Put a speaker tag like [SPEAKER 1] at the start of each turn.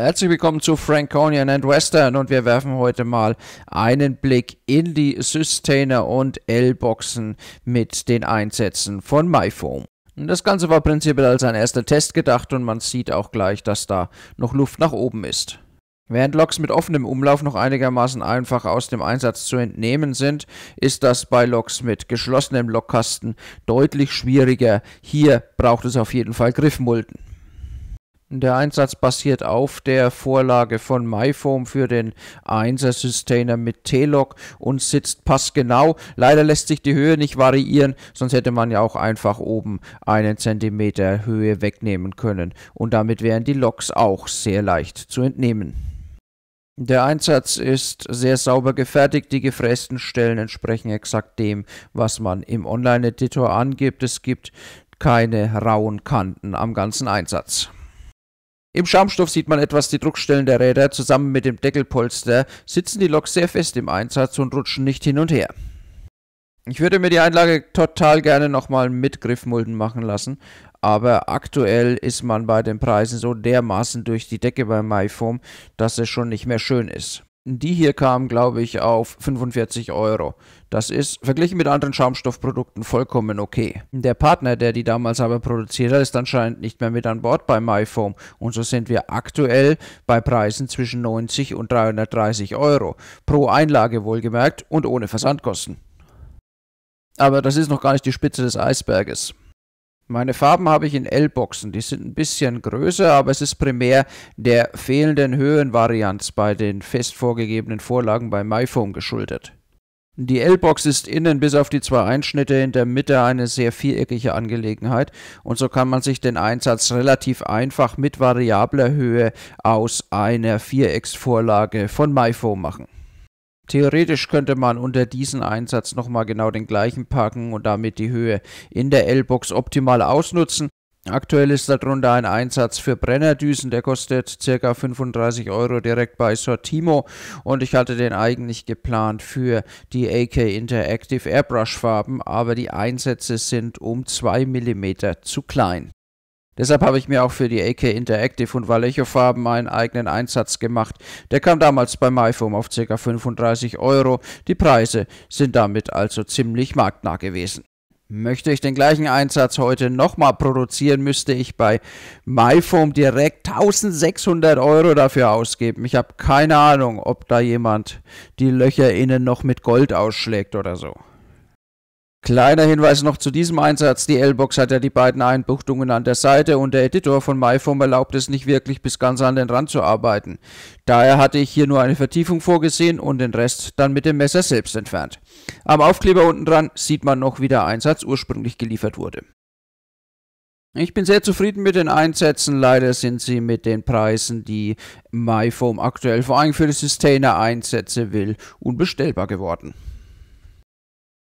[SPEAKER 1] Herzlich willkommen zu Franconian and Western und wir werfen heute mal einen Blick in die Sustainer und L-Boxen mit den Einsätzen von MyFoam. Das Ganze war prinzipiell als ein erster Test gedacht und man sieht auch gleich, dass da noch Luft nach oben ist. Während Loks mit offenem Umlauf noch einigermaßen einfach aus dem Einsatz zu entnehmen sind, ist das bei Loks mit geschlossenem Lokkasten deutlich schwieriger. Hier braucht es auf jeden Fall Griffmulden. Der Einsatz basiert auf der Vorlage von MyFoam für den 1er Sustainer mit T-Log und sitzt passgenau. Leider lässt sich die Höhe nicht variieren, sonst hätte man ja auch einfach oben einen Zentimeter Höhe wegnehmen können. Und damit wären die Loks auch sehr leicht zu entnehmen. Der Einsatz ist sehr sauber gefertigt. Die gefrästen Stellen entsprechen exakt dem, was man im Online-Editor angibt. Es gibt keine rauen Kanten am ganzen Einsatz. Im Schaumstoff sieht man etwas die Druckstellen der Räder. Zusammen mit dem Deckelpolster sitzen die Loks sehr fest im Einsatz und rutschen nicht hin und her. Ich würde mir die Einlage total gerne nochmal mit Griffmulden machen lassen, aber aktuell ist man bei den Preisen so dermaßen durch die Decke bei MyFoam, dass es schon nicht mehr schön ist. Die hier kam, glaube ich, auf 45 Euro. Das ist verglichen mit anderen Schaumstoffprodukten vollkommen okay. Der Partner, der die damals aber produziert hat, ist anscheinend nicht mehr mit an Bord bei MyFoam. Und so sind wir aktuell bei Preisen zwischen 90 und 330 Euro. Pro Einlage wohlgemerkt und ohne Versandkosten. Aber das ist noch gar nicht die Spitze des Eisberges. Meine Farben habe ich in L-Boxen. Die sind ein bisschen größer, aber es ist primär der fehlenden Höhenvarianz bei den fest vorgegebenen Vorlagen bei MyFoam geschuldet. Die L-Box ist innen bis auf die zwei Einschnitte in der Mitte eine sehr viereckige Angelegenheit und so kann man sich den Einsatz relativ einfach mit variabler Höhe aus einer Vierecksvorlage von MyFoam machen. Theoretisch könnte man unter diesem Einsatz nochmal genau den gleichen packen und damit die Höhe in der L-Box optimal ausnutzen. Aktuell ist darunter ein Einsatz für Brennerdüsen, der kostet ca. 35 Euro direkt bei Sortimo und ich hatte den eigentlich geplant für die AK Interactive Airbrush Farben, aber die Einsätze sind um 2 mm zu klein. Deshalb habe ich mir auch für die AK Interactive und Vallejo Farben einen eigenen Einsatz gemacht. Der kam damals bei MyFoam auf ca. 35 Euro. Die Preise sind damit also ziemlich marktnah gewesen. Möchte ich den gleichen Einsatz heute nochmal produzieren, müsste ich bei MyFoam direkt 1600 Euro dafür ausgeben. Ich habe keine Ahnung, ob da jemand die Löcher innen noch mit Gold ausschlägt oder so. Kleiner Hinweis noch zu diesem Einsatz. Die L-Box hat ja die beiden Einbuchtungen an der Seite und der Editor von MyForm erlaubt es nicht wirklich bis ganz an den Rand zu arbeiten. Daher hatte ich hier nur eine Vertiefung vorgesehen und den Rest dann mit dem Messer selbst entfernt. Am Aufkleber unten dran sieht man noch, wie der Einsatz ursprünglich geliefert wurde. Ich bin sehr zufrieden mit den Einsätzen. Leider sind sie mit den Preisen, die MyFoam aktuell vor allem für die Sustainer-Einsätze will, unbestellbar geworden.